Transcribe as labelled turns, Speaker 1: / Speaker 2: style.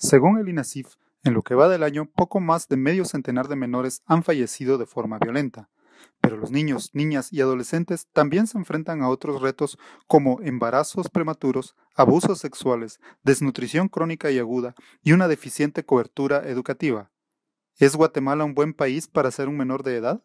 Speaker 1: Según el INASIF, en lo que va del año, poco más de medio centenar de menores han fallecido de forma violenta. Pero los niños, niñas y adolescentes también se enfrentan a otros retos como embarazos prematuros, abusos sexuales, desnutrición crónica y aguda y una deficiente cobertura educativa. ¿Es Guatemala un buen país para ser un menor de edad?